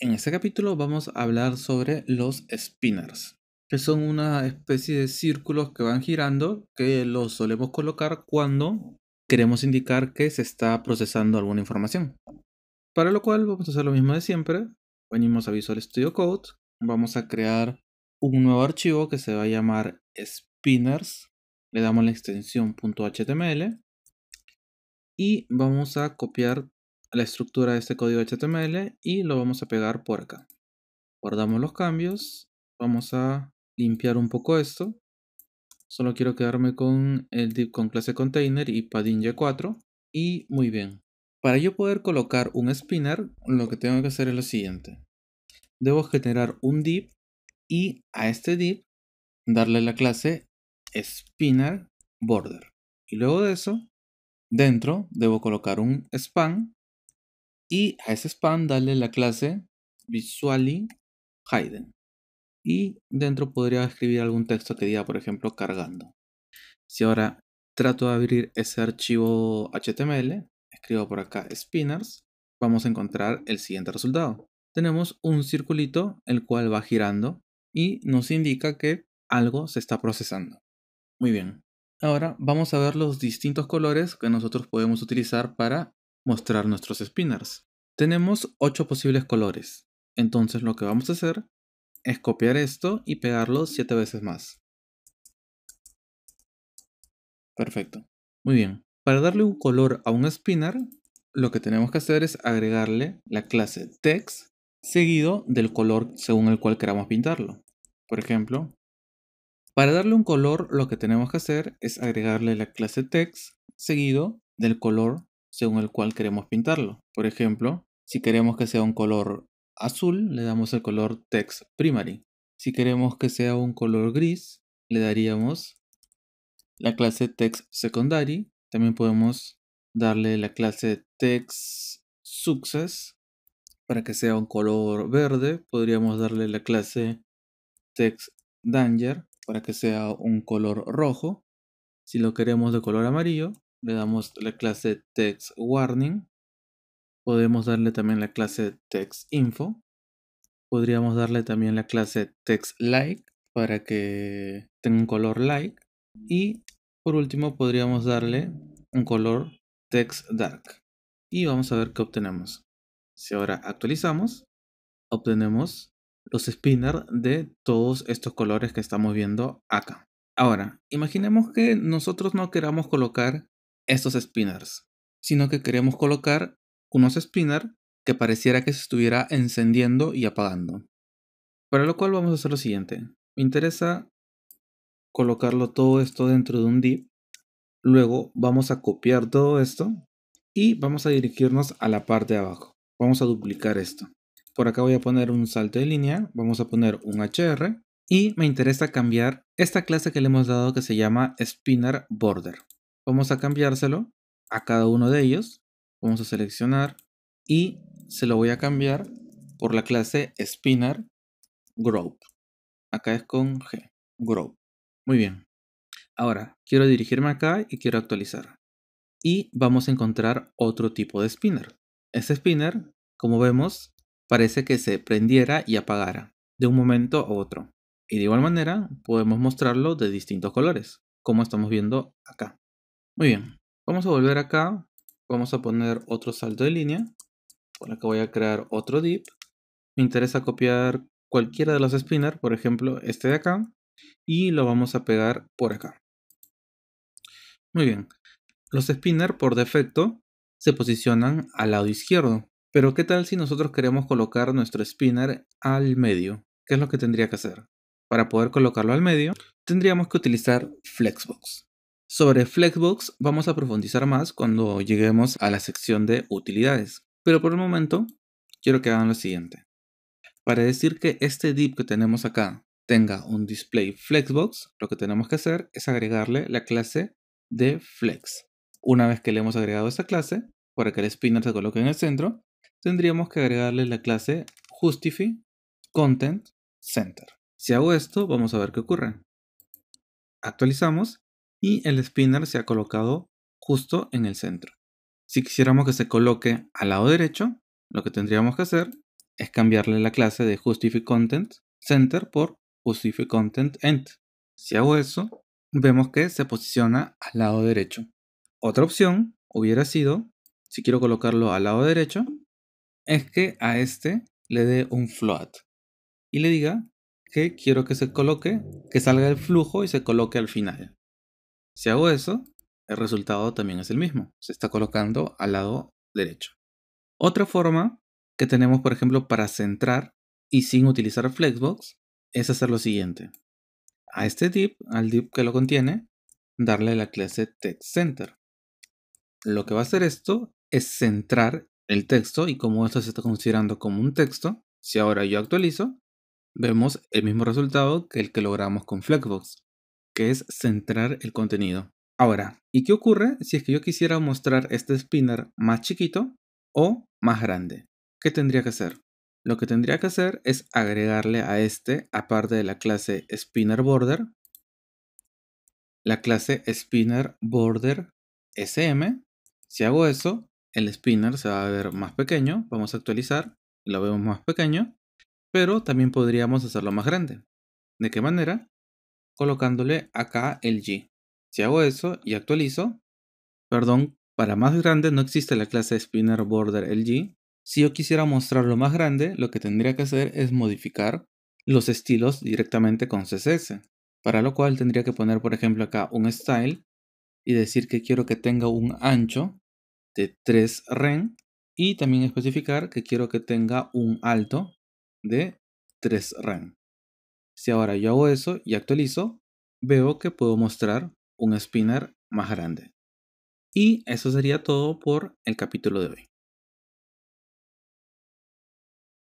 En este capítulo vamos a hablar sobre los spinners, que son una especie de círculos que van girando que los solemos colocar cuando queremos indicar que se está procesando alguna información. Para lo cual vamos a hacer lo mismo de siempre. Venimos a Visual Studio Code, vamos a crear un nuevo archivo que se va a llamar spinners, le damos la extensión .html y vamos a copiar la estructura de este código HTML y lo vamos a pegar por acá. Guardamos los cambios. Vamos a limpiar un poco esto. Solo quiero quedarme con el div con clase container y padding y4. Y muy bien. Para yo poder colocar un spinner, lo que tengo que hacer es lo siguiente. Debo generar un div y a este div darle la clase spinner border. Y luego de eso, dentro debo colocar un span y a ese span darle la clase visually hidden. Y dentro podría escribir algún texto que diga, por ejemplo, cargando. Si ahora trato de abrir ese archivo HTML, escribo por acá spinners, vamos a encontrar el siguiente resultado. Tenemos un circulito el cual va girando y nos indica que algo se está procesando. Muy bien. Ahora vamos a ver los distintos colores que nosotros podemos utilizar para mostrar nuestros spinners. Tenemos 8 posibles colores, entonces lo que vamos a hacer es copiar esto y pegarlo 7 veces más. Perfecto. Muy bien. Para darle un color a un spinner, lo que tenemos que hacer es agregarle la clase text seguido del color según el cual queramos pintarlo. Por ejemplo, para darle un color lo que tenemos que hacer es agregarle la clase text seguido del color según el cual queremos pintarlo. Por ejemplo, si queremos que sea un color azul, le damos el color text primary. Si queremos que sea un color gris, le daríamos la clase text secondary. También podemos darle la clase text success para que sea un color verde. Podríamos darle la clase text danger para que sea un color rojo. Si lo queremos de color amarillo, le damos la clase text warning. Podemos darle también la clase text info. Podríamos darle también la clase text like para que tenga un color like. Y por último podríamos darle un color text dark. Y vamos a ver qué obtenemos. Si ahora actualizamos, obtenemos los spinners de todos estos colores que estamos viendo acá. Ahora, imaginemos que nosotros no queramos colocar estos spinners, sino que queremos colocar unos spinners que pareciera que se estuviera encendiendo y apagando. Para lo cual vamos a hacer lo siguiente. Me interesa colocarlo todo esto dentro de un div. Luego vamos a copiar todo esto y vamos a dirigirnos a la parte de abajo. Vamos a duplicar esto. Por acá voy a poner un salto de línea, vamos a poner un HR y me interesa cambiar esta clase que le hemos dado que se llama Spinner Border. Vamos a cambiárselo a cada uno de ellos. Vamos a seleccionar y se lo voy a cambiar por la clase Spinner Group. Acá es con G, Group. Muy bien. Ahora, quiero dirigirme acá y quiero actualizar. Y vamos a encontrar otro tipo de spinner. Ese spinner, como vemos, parece que se prendiera y apagara de un momento a otro. Y de igual manera podemos mostrarlo de distintos colores, como estamos viendo acá. Muy bien, vamos a volver acá, vamos a poner otro salto de línea, por acá voy a crear otro dip, me interesa copiar cualquiera de los spinners, por ejemplo este de acá, y lo vamos a pegar por acá. Muy bien, los spinners por defecto se posicionan al lado izquierdo, pero ¿qué tal si nosotros queremos colocar nuestro spinner al medio? ¿Qué es lo que tendría que hacer? Para poder colocarlo al medio, tendríamos que utilizar Flexbox. Sobre Flexbox vamos a profundizar más cuando lleguemos a la sección de utilidades, pero por el momento quiero que hagan lo siguiente. Para decir que este div que tenemos acá tenga un display Flexbox, lo que tenemos que hacer es agregarle la clase de Flex. Una vez que le hemos agregado esta clase, para que el spinner se coloque en el centro, tendríamos que agregarle la clase Justify Content Center. Si hago esto, vamos a ver qué ocurre. Actualizamos y el spinner se ha colocado justo en el centro. Si quisiéramos que se coloque al lado derecho, lo que tendríamos que hacer es cambiarle la clase de Justify Content Center por Justify Content Si hago eso, vemos que se posiciona al lado derecho. Otra opción hubiera sido, si quiero colocarlo al lado derecho, es que a este le dé un float y le diga que quiero que se coloque, que salga el flujo y se coloque al final. Si hago eso, el resultado también es el mismo. Se está colocando al lado derecho. Otra forma que tenemos, por ejemplo, para centrar y sin utilizar Flexbox, es hacer lo siguiente. A este div, al div que lo contiene, darle la clase TextCenter. Lo que va a hacer esto es centrar el texto y como esto se está considerando como un texto, si ahora yo actualizo, vemos el mismo resultado que el que logramos con Flexbox que es centrar el contenido. Ahora, ¿y qué ocurre si es que yo quisiera mostrar este spinner más chiquito o más grande? ¿Qué tendría que hacer? Lo que tendría que hacer es agregarle a este, aparte de la clase spinner border, la clase spinner border sm. Si hago eso, el spinner se va a ver más pequeño. Vamos a actualizar, lo vemos más pequeño, pero también podríamos hacerlo más grande. ¿De qué manera? colocándole acá el G. Si hago eso y actualizo, perdón, para más grande no existe la clase Spinner Border LG. Si yo quisiera mostrarlo más grande, lo que tendría que hacer es modificar los estilos directamente con CSS. Para lo cual tendría que poner, por ejemplo, acá un style y decir que quiero que tenga un ancho de 3 ren y también especificar que quiero que tenga un alto de 3 ren. Si ahora yo hago eso y actualizo, veo que puedo mostrar un spinner más grande. Y eso sería todo por el capítulo de hoy.